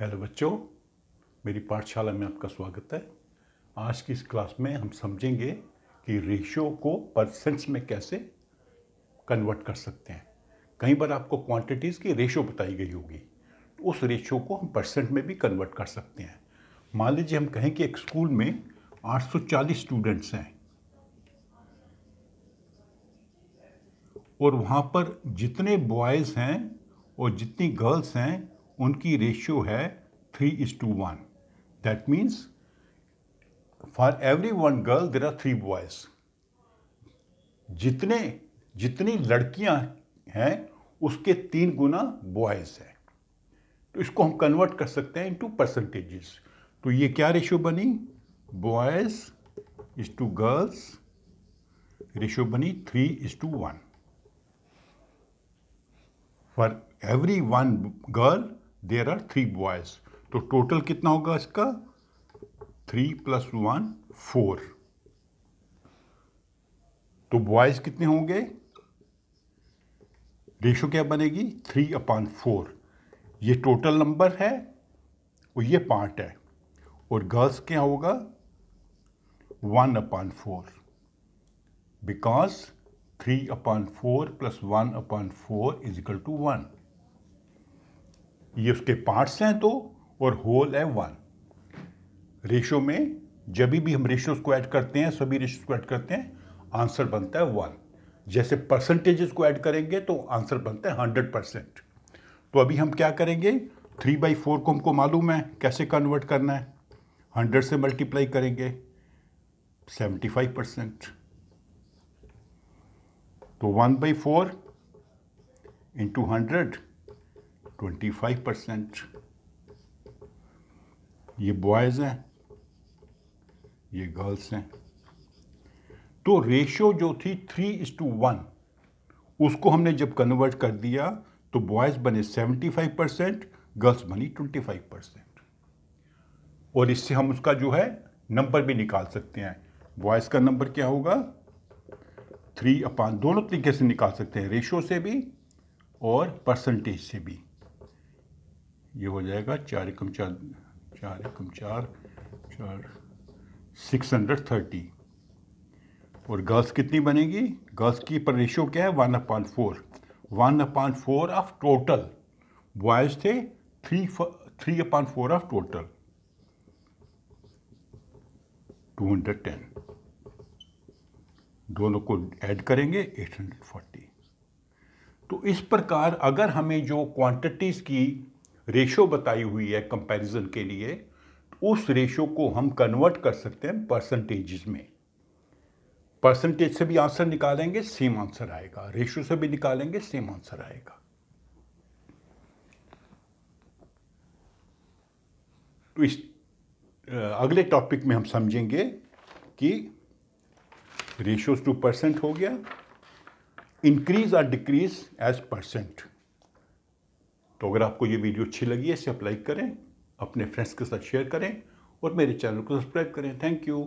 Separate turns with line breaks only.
hello बच्चों मेरी पाठशाला में आपका स्वागत है आज की इस क्लास में हम समझेंगे कि रेशियो को परसेंट्स में कैसे कन्वर्ट कर सकते हैं कई बार आपको क्वांटिटीज़ की रेशियो बताई गई होगी तो उस रेशियो को हम परसेंट में भी कन्वर्ट कर सकते हैं मान लीजिए हम कहें कि एक स्कूल में 840 स्टूडेंट्स हैं और वहाँ पर जितने बॉयज़ हैं और जितनी गर्ल्स हैं उनकी रेशियो है three is to one that means for every one girl there are three boys जितने जितनी लड़कियां हैं उसके तीन गुना बॉयज़ है तो इसको हम कन्वर्ट कर सकते हैं इनटू परसेंटेजेस तो ये क्या रेशियो बनी boys is to girls ratio बनी three is to one for every one girl there are three boys तो टोटल कितना होगा इसका थ्री प्लस वन फोर तो बॉयज़ कितने होंगे रेशो क्या बनेगी थ्री अपॉन फोर ये टोटल नंबर है और ये पार्ट है और गर्ल्स क्या होगा one upon four because three upon four plus one upon four is equal to one ये उसके पार्ट्स हैं तो और होल है वन रेशो में जब भी हम रेशोज को ऐड करते हैं सभी रेशोज को ऐड करते हैं आंसर बनता है वन जैसे परसेंटेजेस को ऐड करेंगे तो आंसर बनता है हंड्रेड परसेंट तो अभी हम क्या करेंगे थ्री बाई फोर को हमको मालूम है कैसे कन्वर्ट करना है हंड्रेड से मल्टीप्लाई करेंगे सेवेंटी फाइव परसेंट तो one by four into hundred twenty five percent ये बॉयज़ हैं ये गर्ल्स हैं तो रेशियो जो थी थ्री इज टू वन उसको हमने जब कन्वर्ट कर दिया तो बॉयज़ बने सेवेंटी फाइव परसेंट गर्ल्स बनी ट्वेंटी फाइव परसेंट और इससे हम उसका जो है नंबर भी निकाल सकते हैं बॉयज़ का नंबर क्या होगा थ्री अपान दोनों तरीके से निकाल सकते हैं रेशो से भी और परसेंटेज से भी ये हो जाएगा चार एकम चार चार एकम चार चार सिक्स हंड्रेड थर्टी और गर्ल्स कितनी बनेगी गर्ल्स की पर रेशियो क्या है one point four one point four of total boys थे three three point four of total two hundred ten दोनों को ऐड करेंगे एट हंड्रेड फोर्टी तो इस प्रकार अगर हमें जो क्वांटिटीज़ की रेशो बताई हुई है कंपैरिजन के लिए तो उस रेशो को हम कन्वर्ट कर सकते हैं परसेंटेज में परसेंटेज से भी आंसर निकालेंगे सेम आंसर आएगा रेशो से भी निकालेंगे सेम आंसर आएगा तो इस अगले टॉपिक में हम समझेंगे कि रेशोज टू परसेंट हो गया इंक्रीज और डिक्रीज एज परसेंट तो अगर आपको ये वीडियो अच्छी लगी है इसे आप लाइक करें अपने फ्रेंड्स के साथ शेयर करें और मेरे चैनल को सब्सक्राइब करें थैंक यू